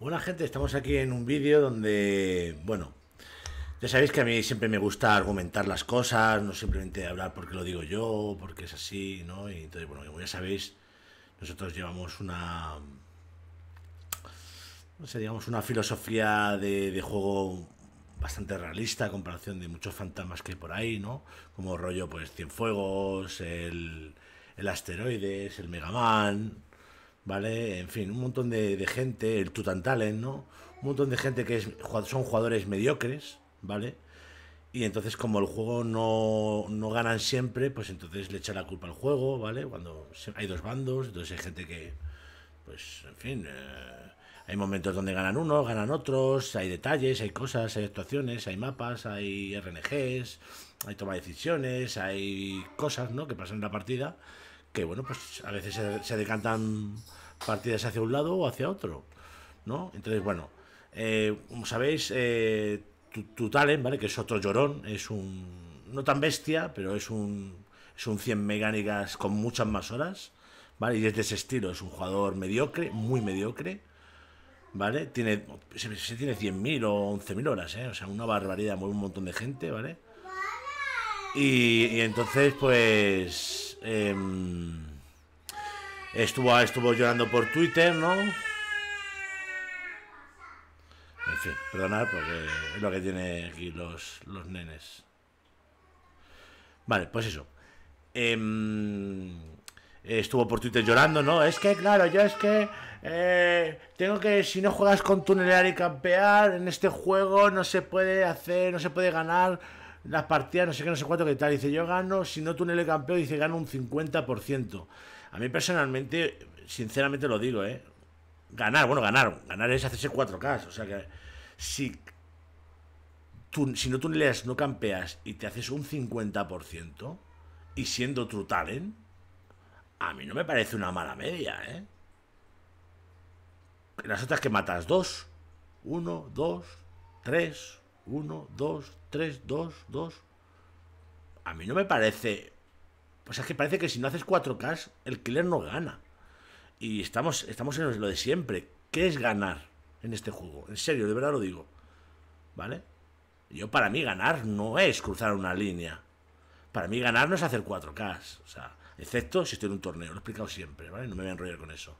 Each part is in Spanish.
Hola gente, estamos aquí en un vídeo donde, bueno, ya sabéis que a mí siempre me gusta argumentar las cosas, no simplemente hablar porque lo digo yo, porque es así, ¿no? Y entonces, bueno, como ya sabéis, nosotros llevamos una, no sé, una filosofía de, juego bastante realista a comparación de muchos fantasmas que hay por ahí, ¿no? Como rollo, pues, Cienfuegos, el, el Asteroides, el Mega Man, ¿vale? En fin, un montón de, gente, el Tutantalen, ¿no? Un montón de gente que es, son jugadores mediocres, ¿vale? Y entonces como el juego no, no ganan siempre, pues entonces le echa la culpa al juego, ¿vale? Cuando hay dos bandos, entonces hay gente que, pues, en fin, eh, hay momentos donde ganan unos, ganan otros, hay detalles, hay cosas, hay actuaciones, hay mapas, hay RNGs, hay toma de decisiones, hay cosas, ¿no? Que pasan en la partida que bueno, pues a veces se, decantan partidas hacia un lado o hacia otro, ¿no? Entonces, bueno, eh, como sabéis, eh, talent ¿vale? Que es otro llorón, es un, no tan bestia, pero es un, es un 100 mecánicas con muchas más horas, ¿vale? Y es de ese estilo, es un jugador mediocre, muy mediocre, ¿vale? Tiene, se, tiene 100.000 o 11.000 horas, ¿eh? O sea, una barbaridad, mueve un montón de gente, ¿vale? y entonces, pues Em, estuvo, estuvo llorando por Twitter, ¿no? En fin, perdonad porque es lo que tiene aquí los, los nenes. Vale, pues eso. Em, estuvo por Twitter llorando, ¿no? Es que, claro, yo es que eh, tengo que, si no juegas con tunelear y campear, en este juego no se puede hacer, no se puede ganar las partidas, no sé qué, no sé cuánto, que tal. Dice, yo gano, si no túnel el campeón, dice, gano un 50%. A mí personalmente, sinceramente lo digo, ¿eh? Ganar, bueno, ganar, ganar es hacerse 4K. O sea que si, tú, si no tuneleas, no campeas y te haces un 50%, y siendo true talent, a mí no me parece una mala media, ¿eh? Las otras que matas, dos, uno, dos, tres, 1, 2, 3, 2, 2. A mí no me parece. pues sea, es que parece que si no haces 4K, el killer no gana. Y estamos, estamos en lo de siempre. ¿Qué es ganar en este juego? En serio, de verdad lo digo. ¿Vale? Yo para mí ganar no es cruzar una línea. Para mí ganar no es hacer 4K. O sea, excepto si estoy en un torneo. Lo he explicado siempre, ¿vale? No me voy a enrollar con eso.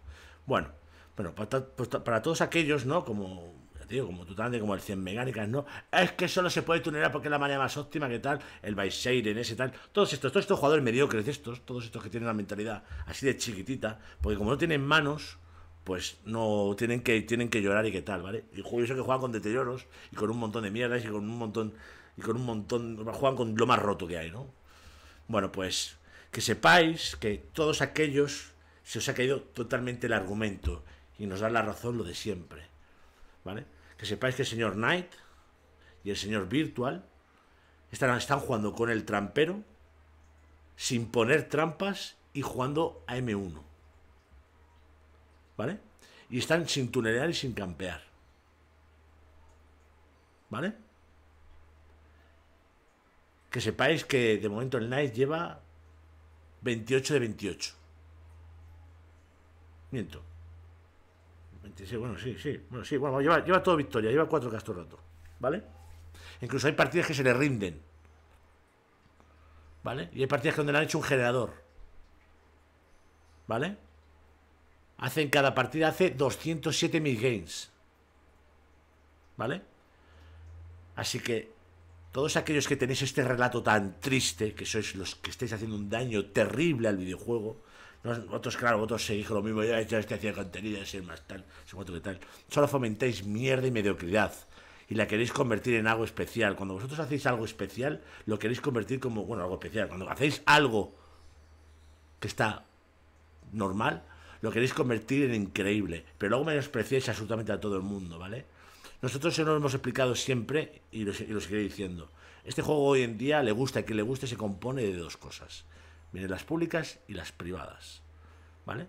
Bueno, bueno para, pues pues para todos aquellos, ¿no? Como tío, como tú como el 100 mecánicas, ¿no? Es que solo se puede tunear porque es la manera más óptima, que tal, el vice en ese tal, todos estos, todos estos jugadores mediocres de estos, todos estos que tienen una mentalidad así de chiquitita, porque como no tienen manos, pues no tienen que, tienen que llorar y qué tal, ¿vale? Y yo que juegan con deterioros y con un montón de mierdas y con un montón, y con un montón, juegan con lo más roto que hay, ¿no? Bueno, pues que sepáis que todos aquellos se os ha caído totalmente el argumento y nos da la razón lo de siempre. ¿Vale? que sepáis que el señor Knight y el señor Virtual están, están jugando con el trampero sin poner trampas y jugando a M1. ¿Vale? Y están sin tunelear y sin campear. ¿Vale? Que sepáis que de momento el Knight lleva 28 de 28. Miento. 26, bueno, sí, sí. Bueno, sí, bueno, lleva, lleva todo victoria, lleva cuatro castos rotos. ¿Vale? Incluso hay partidas que se le rinden. ¿Vale? Y hay partidas que donde le han hecho un generador. ¿Vale? Hace en cada partida hace 207 mil gains. ¿Vale? Así que todos aquellos que tenéis este relato tan triste, que sois los que estáis haciendo un daño terrible al videojuego, vosotros, claro, vosotros se dijo lo mismo, ya este hacía contenido, ese más tal, ese otro que tal. Solo fomentáis mierda y mediocridad y la queréis convertir en algo especial. Cuando vosotros hacéis algo especial, lo queréis convertir como, bueno, algo especial. Cuando hacéis algo que está normal, lo queréis convertir en increíble. Pero luego menospreciáis absolutamente a todo el mundo, ¿vale? Nosotros se nos lo hemos explicado siempre y lo, y seguiré diciendo. Este juego hoy en día, le gusta a quien le guste, se compone de dos cosas. Vienen las públicas y las privadas. ¿Vale?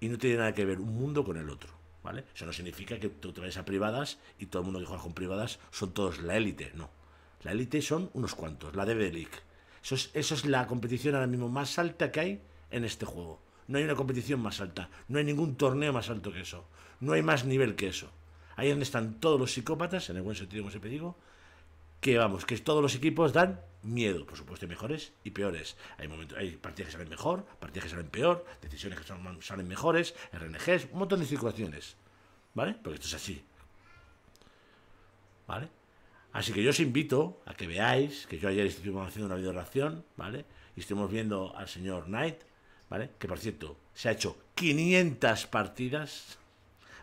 Y no tiene nada que ver un mundo con el otro. ¿Vale? Eso no significa que tú te vayas a privadas y todo el mundo que juega con privadas son todos la élite. No. La élite son unos cuantos, la de League. Eso es, eso es la competición ahora mismo más alta que hay en este juego. No hay una competición más alta. No hay ningún torneo más alto que eso. No hay más nivel que eso. Ahí es donde están todos los psicópatas, en el buen sentido, como siempre digo, que vamos, que todos los equipos dan miedo, por supuesto, hay mejores y peores. Hay momentos, hay partidas que salen mejor, partidas que salen peor, decisiones que salen mejores, RNGs, un montón de situaciones. ¿Vale? Porque esto es así. ¿Vale? Así que yo os invito a que veáis, que yo ayer estuvimos haciendo una video reacción, ¿vale? Y estuvimos viendo al señor Knight, ¿vale? Que por cierto, se ha hecho 500 partidas,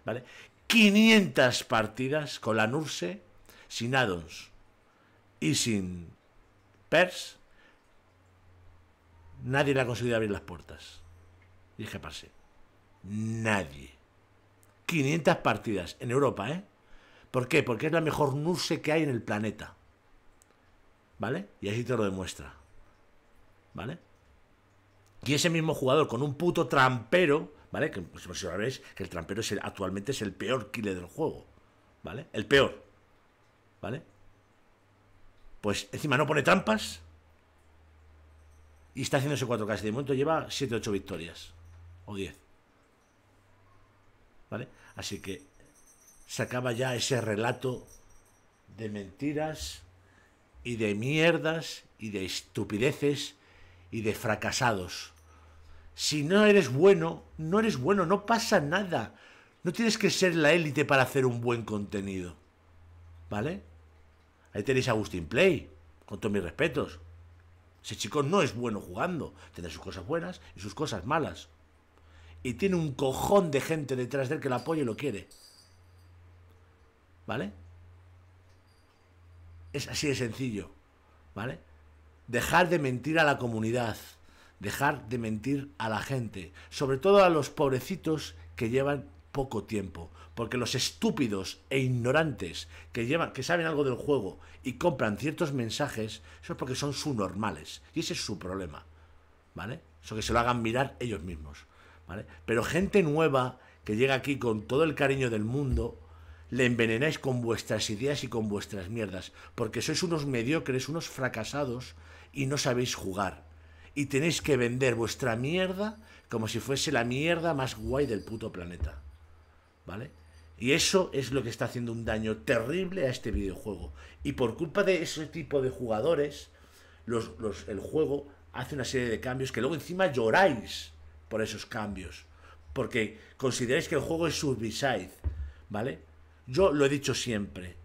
¿vale? 500 partidas con la Nurse sin addons y sin PERS, nadie le ha conseguido abrir las puertas. Y es que Nadie. 500 partidas en Europa, ¿eh? ¿Por qué? Porque es la mejor NURSE que hay en el planeta. ¿Vale? Y así te lo demuestra. ¿Vale? Y ese mismo jugador con un puto trampero, ¿vale? Que pues, pues, si lo que el trampero es actualmente es el peor killer del juego. ¿Vale? El peor. ¿Vale? pues encima no pone trampas y está haciendo ese 4K. De momento lleva 7 8 victorias o 10. ¿Vale? Así que se acaba ya ese relato de mentiras y de mierdas y de estupideces y de fracasados. Si no eres bueno, no eres bueno, no pasa nada. No tienes que ser la élite para hacer un buen contenido. ¿Vale? Ahí tenéis a Agustín Play, con todos mis respetos. Ese chico no es bueno jugando. Tiene sus cosas buenas y sus cosas malas. Y tiene un cojón de gente detrás de él que lo apoya y lo quiere. ¿Vale? Es así de sencillo. ¿Vale? Dejar de mentir a la comunidad. Dejar de mentir a la gente. Sobre todo a los pobrecitos que llevan poco tiempo, porque los estúpidos e ignorantes que llevan, que saben algo del juego y compran ciertos mensajes, eso es porque son normales y ese es su problema, ¿vale? Eso que se lo hagan mirar ellos mismos, ¿vale? Pero gente nueva que llega aquí con todo el cariño del mundo, le envenenáis con vuestras ideas y con vuestras mierdas, porque sois unos mediocres, unos fracasados y no sabéis jugar. Y tenéis que vender vuestra mierda como si fuese la mierda más guay del puto planeta. ¿vale? Y eso es lo que está haciendo un daño terrible a este videojuego. Y por culpa de ese tipo de jugadores, los, los, el juego hace una serie de cambios que luego encima lloráis por esos cambios. Porque consideráis que el juego es surb-side ¿vale? Yo lo he dicho siempre.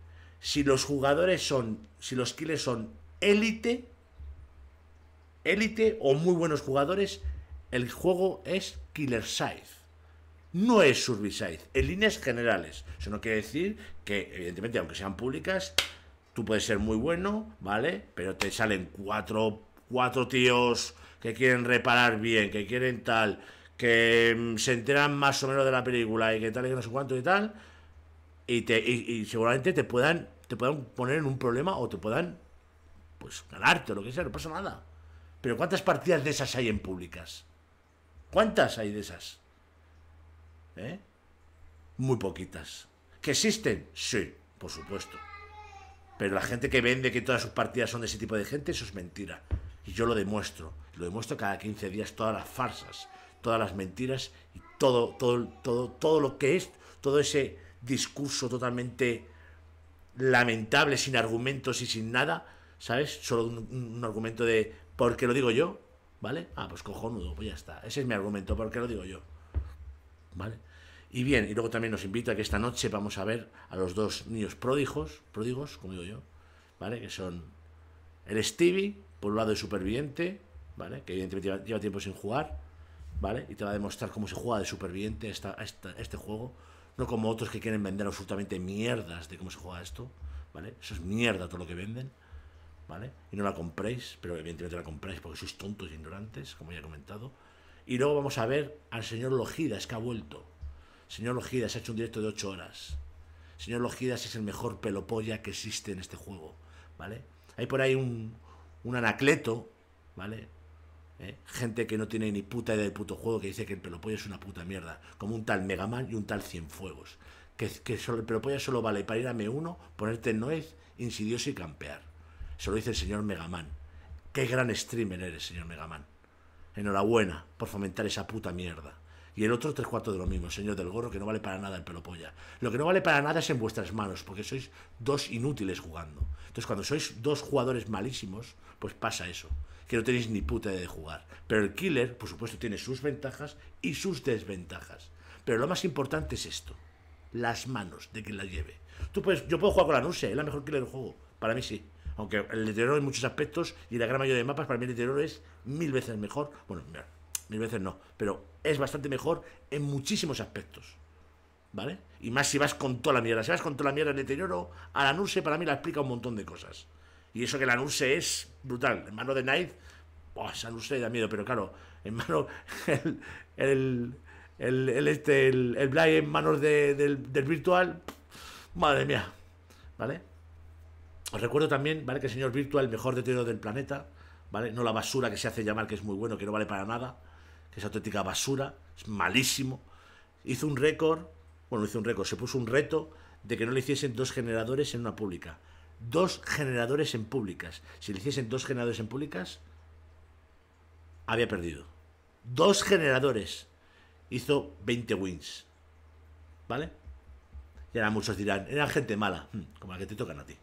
Si los jugadores son, si los killers son élite, élite o muy buenos jugadores, el juego es killer size no es Service en líneas generales. Eso no quiere decir que, evidentemente, aunque sean públicas, tú puedes ser muy bueno, ¿vale? Pero te salen cuatro, cuatro tíos que quieren reparar bien, que quieren tal, que mm, se enteran más o menos de la película y que tal y que no sé cuánto y tal, y, te, seguramente te puedan, te puedan poner en un problema o te puedan, pues, ganarte o lo que sea, no pasa nada. Pero ¿cuántas partidas de esas hay en públicas? ¿Cuántas hay de esas? ¿Eh? muy poquitas. ¿Que existen? Sí, por supuesto. Pero la gente que vende que todas sus partidas son de ese tipo de gente, eso es mentira. Y yo lo demuestro. Lo demuestro cada 15 días, todas las farsas, todas las mentiras y todo, todo, todo, todo lo que es, todo ese discurso totalmente lamentable, sin argumentos y sin nada, ¿sabes? Solo un, argumento de ¿por qué lo digo yo, ¿vale? Ah, pues cojonudo, pues ya está. Ese es mi argumento, porque lo digo yo. ¿vale? Y bien, y luego también nos invita que esta noche vamos a ver a los dos niños pródigos, pródigos, como digo yo, ¿vale? Que son el Stevie, por un lado de superviviente, ¿vale? Que evidentemente lleva, tiempo sin jugar, ¿vale? Y te va a demostrar cómo se juega de superviviente esta, este juego, no como otros que quieren vender absolutamente mierdas de cómo se juega esto, ¿vale? Eso es mierda todo lo que venden, ¿vale? Y no la compréis, pero evidentemente la compráis porque sois tontos e ignorantes, como ya he comentado. Y luego vamos a ver al señor Logidas, que ha vuelto. Señor Logidas ha hecho un directo de 8 horas. Señor Logidas es el mejor pelopolla que existe en este juego, ¿vale? Hay por ahí un, anacleto, ¿vale? ¿Eh? Gente que no tiene ni puta idea del puto juego que dice que el pelopolla es una puta mierda. Como un tal Megaman y un tal Cienfuegos. Que, que el pelopolla solo vale para ir a M1, ponerte en Noez, insidioso y campear. Se lo dice el señor Megaman. Qué gran streamer eres, señor Megaman. Enhorabuena por fomentar esa puta mierda. Y el otro tres cuartos de lo mismo, señor del gorro, que no vale para nada el pelopolla. Lo que no vale para nada es en vuestras manos, porque sois dos inútiles jugando. Entonces, cuando sois dos jugadores malísimos, pues pasa eso, que no tenéis ni puta idea de jugar. Pero el killer, por supuesto, tiene sus ventajas y sus desventajas. Pero lo más importante es esto, las manos de quien las lleve. Tú pues yo puedo jugar con la Nuse, es la mejor killer del juego, para mí sí. Aunque el deterioro en muchos aspectos y la gran mayoría de mapas, para mí el deterioro es mil veces mejor. Bueno, mira, mil veces no, pero es bastante mejor en muchísimos aspectos. ¿Vale? Y más si vas con toda la mierda. Si vas con toda la mierda el deterioro, a la Nurse para mí la explica un montón de cosas. Y eso que la Nurse es brutal. En mano de Knight, oh, esa Nurse da miedo, pero claro, en mano. El, el, el, este, el, en manos del, del virtual, madre mía. ¿Vale? Os recuerdo también, ¿vale? Que el señor virtual el mejor detenido del planeta, ¿vale? No la basura que se hace llamar, que es muy bueno, que no vale para nada, que es auténtica basura, es malísimo. Hizo un récord, bueno, hizo un récord, se puso un reto de que no le hiciesen dos generadores en una pública. Dos generadores en públicas. Si le hiciesen dos generadores en públicas, había perdido. Dos generadores. Hizo 20 wins. ¿Vale? Y ahora muchos dirán, era gente mala, hmm, como la que te tocan a ti.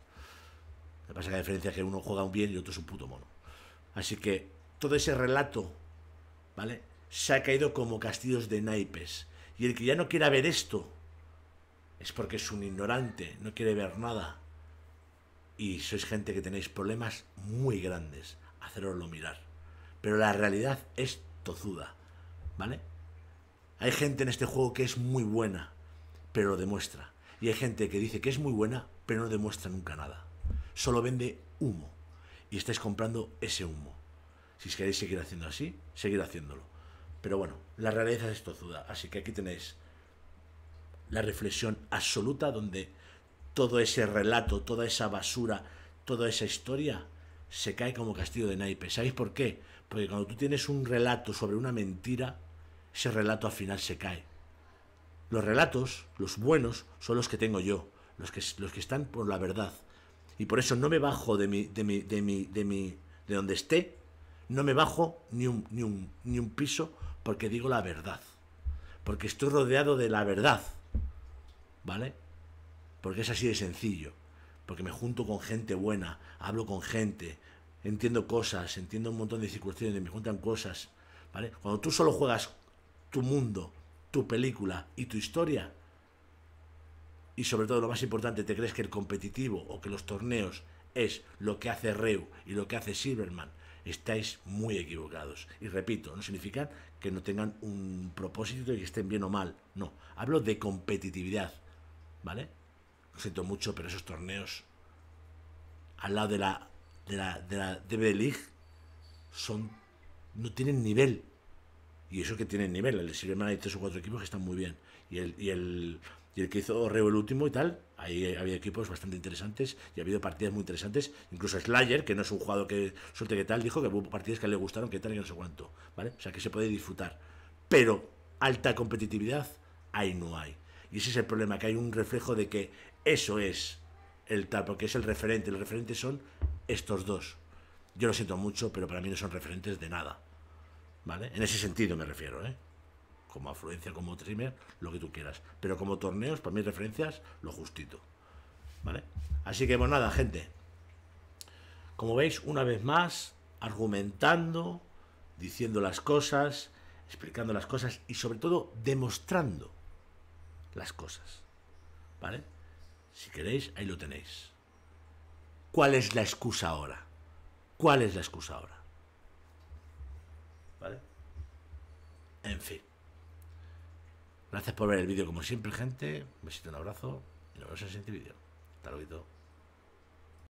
Lo pasa la diferencia es que uno juega un bien y otro es un puto mono. Así que todo ese relato, ¿vale? Se ha caído como castillos de naipes. Y el que ya no quiera ver esto es porque es un ignorante, no quiere ver nada. Y sois gente que tenéis problemas muy grandes. Haceroslo mirar. Pero la realidad es tozuda, ¿vale? Hay gente en este juego que es muy buena, pero lo demuestra. Y hay gente que dice que es muy buena, pero no demuestra nunca nada solo vende humo. Y estáis comprando ese humo. Si queréis seguir haciendo así, seguir haciéndolo. Pero bueno, la realidad es tozuda. Así que aquí tenéis la reflexión absoluta donde todo ese relato, toda esa basura, toda esa historia se cae como castigo de naipes. ¿Sabéis por qué? Porque cuando tú tienes un relato sobre una mentira, ese relato al final se cae. Los relatos, los buenos, son los que tengo yo, los que, los que están por la verdad, y por eso no me bajo de mi, de mi, de mi, de mi, de donde esté, no me bajo ni un, ni un, ni un piso porque digo la verdad. Porque estoy rodeado de la verdad. ¿Vale? Porque es así de sencillo. Porque me junto con gente buena, hablo con gente, entiendo cosas, entiendo un montón de circunstancias, me juntan cosas. ¿Vale? Cuando tú solo juegas tu mundo, tu película y tu historia, y sobre todo lo más importante, ¿te crees que el competitivo o que los torneos es lo que hace Reu y lo que hace Silverman? Estáis muy equivocados. Y repito, no significa que no tengan un propósito y que estén bien o mal. No, hablo de competitividad. ¿Vale? Lo siento mucho, pero esos torneos al lado de la, de la, de League son, no tienen nivel. Y eso que tienen nivel. El Silverman hay tres o cuatro equipos que están muy bien. y el y el que hizo Reo el último y tal. Ahí había equipos bastante interesantes y ha habido partidas muy interesantes. Incluso Slayer, que no es un jugador que suelte que tal, dijo que hubo partidas que le gustaron, que tal y no sé cuánto. ¿vale? O sea que se puede disfrutar. Pero alta competitividad, ahí no hay. Y ese es el problema, que hay un reflejo de que eso es el tal, porque es el referente. Los referentes son estos dos. Yo lo siento mucho, pero para mí no son referentes de nada. ¿Vale? En ese sentido me refiero, ¿eh? como afluencia, como trimmer, lo que tú quieras. Pero como torneos, para mí referencias, lo justito. ¿Vale? Así que, pues nada, gente. Como veis, una vez más, argumentando, diciendo las cosas, explicando las cosas y sobre todo demostrando las cosas. ¿Vale? Si queréis, ahí lo tenéis. ¿Cuál es la excusa ahora? ¿Cuál es la excusa ahora? ¿Vale? En fin. Gracias por ver el vídeo como siempre, gente. Un besito, un abrazo y nos vemos en el siguiente vídeo. Hasta luego.